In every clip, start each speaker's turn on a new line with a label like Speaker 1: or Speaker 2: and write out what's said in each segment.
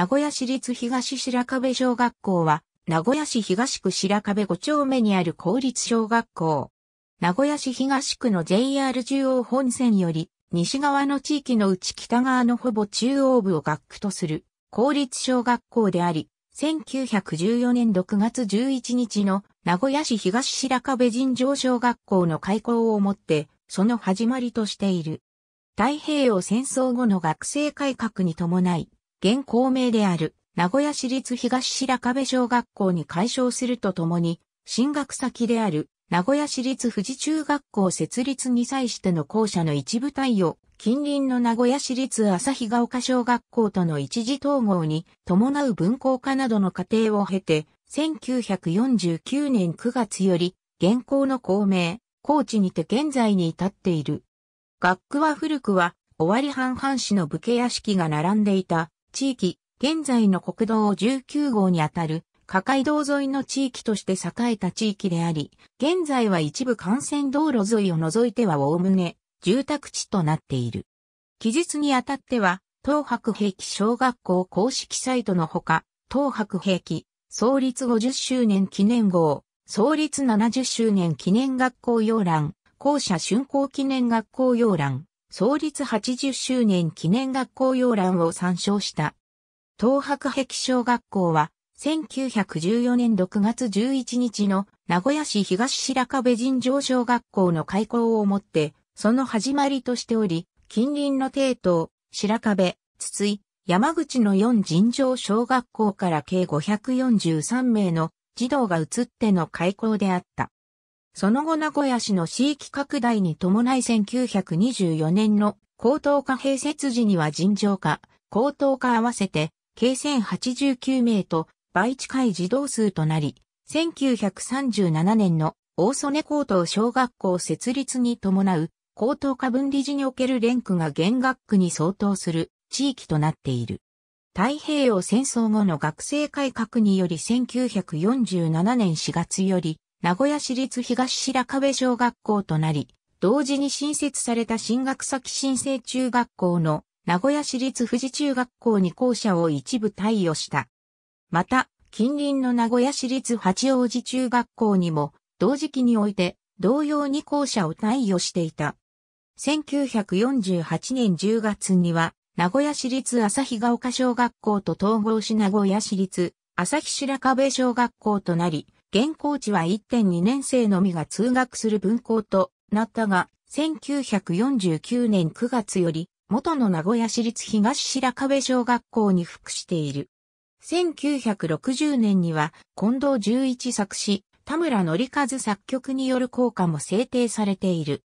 Speaker 1: 名古屋市立東白壁小学校は、名古屋市東区白壁5丁目にある公立小学校。名古屋市東区の JR 中央本線より、西側の地域のうち北側のほぼ中央部を学区とする、公立小学校であり、1914年6月11日の名古屋市東白壁尋常小学校の開校をもって、その始まりとしている。太平洋戦争後の学生改革に伴い、現校名である名古屋市立東白壁小学校に改称するとともに、進学先である名古屋市立富士中学校設立に際しての校舎の一部隊を近隣の名古屋市立日ヶ丘小学校との一時統合に伴う文校化などの過程を経て、1949年9月より現行の校名、高知にて現在に至っている。学区は古くは、尾張半々市の武家屋敷が並んでいた地域、現在の国道19号にあたる、下海道沿いの地域として栄えた地域であり、現在は一部幹線道路沿いを除いてはおおむね住宅地となっている。記述にあたっては、東白兵器小学校公式サイトのほか、東白兵器創立50周年記念号、創立70周年記念学校要覧、校舎竣工記念学校要覧、創立80周年記念学校要覧を参照した。東白壁小学校は、1914年6月11日の名古屋市東白壁尋常小学校の開校をもって、その始まりとしており、近隣の帝都、白壁、筒井、山口の4尋常小学校から計543名の児童が移っての開校であった。その後名古屋市の地域拡大に伴い1924年の高等科併設時には尋常科、高等科合わせて、計1089名と倍近い児童数となり、1937年の大曽根高等小学校設立に伴う高等科分離時における連区が減学区に相当する地域となっている。太平洋戦争後の学生改革により1947年4月より名古屋市立東白壁小学校となり、同時に新設された新学先新生中学校の名古屋市立富士中学校に校舎を一部貸与した。また、近隣の名古屋市立八王子中学校にも、同時期において、同様に校舎を貸与していた。1948年10月には、名古屋市立旭ヶ丘小学校と統合し名古屋市立旭白壁小学校となり、現校地は1.2年生のみが通学する分校となったが、1949年9月より、元の名古屋市立東白壁小学校に服している。1960年には、近藤十一作詞、田村則和作曲による校歌も制定されている。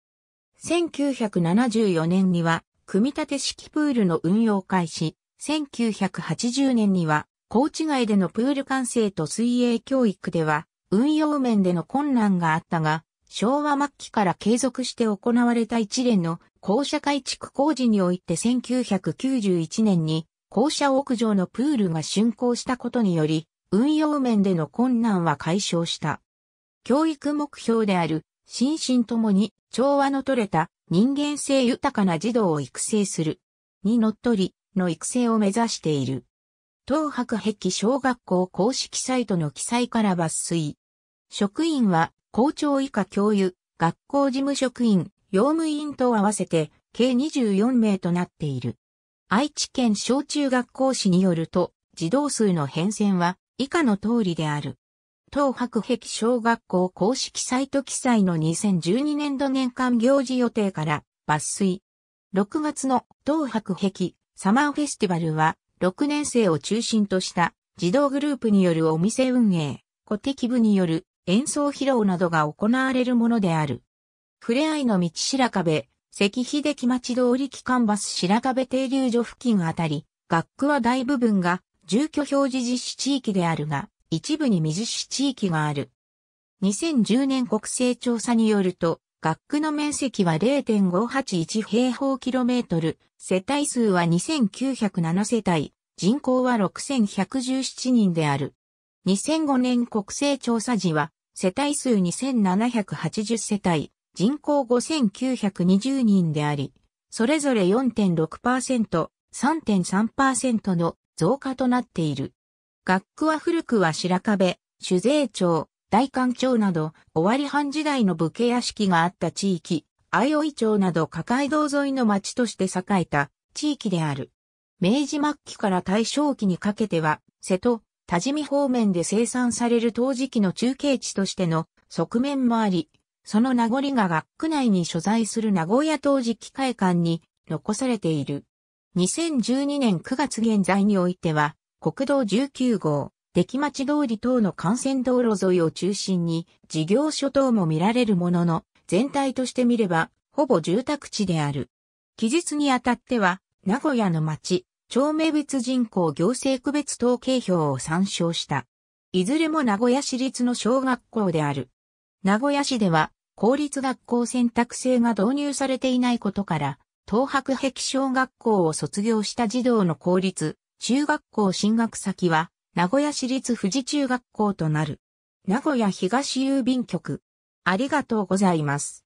Speaker 1: 1974年には、組み立て式プールの運用開始、1980年には、高知外でのプール完成と水泳教育では、運用面での困難があったが、昭和末期から継続して行われた一連の校舎改築工事において1991年に校舎屋上のプールが竣工したことにより、運用面での困難は解消した。教育目標である、心身ともに調和の取れた人間性豊かな児童を育成する。にのっとりの育成を目指している。東博壁小学校公式サイトの記載から抜粋。職員は校長以下教諭、学校事務職員、用務員と合わせて計24名となっている。愛知県小中学校市によると、児童数の変遷は以下の通りである。東白壁小学校公式サイト記載の2012年度年間行事予定から抜粋。6月の東白壁サマーフェスティバルは6年生を中心とした児童グループによるお店運営、小敵部による演奏披露などが行われるものである。ふれあいの道白壁、関秀樹町通り機関バス白壁停留所付近あたり、学区は大部分が住居表示実施地域であるが、一部に未実施地域がある。2010年国勢調査によると、学区の面積は0.581平方キロメートル、世帯数は2907世帯、人口は6117人である。2005年国勢調査時は、世帯数2780世帯、人口5920人であり、それぞれ4.6%、3.3%の増加となっている。学区は古くは白壁、酒税町、大官町など、終わり半時代の武家屋敷があった地域、相生町など加海道沿いの町として栄えた地域である。明治末期から大正期にかけては、瀬戸、多治見方面で生産される陶磁器の中継地としての側面もあり、その名残が学区内に所在する名古屋陶磁器会館に残されている。2012年9月現在においては、国道19号、出来町通り等の幹線道路沿いを中心に、事業所等も見られるものの、全体として見れば、ほぼ住宅地である。期日にあたっては、名古屋の町、町名別人口行政区別統計表を参照した。いずれも名古屋市立の小学校である。名古屋市では、公立学校選択制が導入されていないことから、東白壁小学校を卒業した児童の公立、中学校進学先は、名古屋市立富士中学校となる。名古屋東郵便局。ありがとうございます。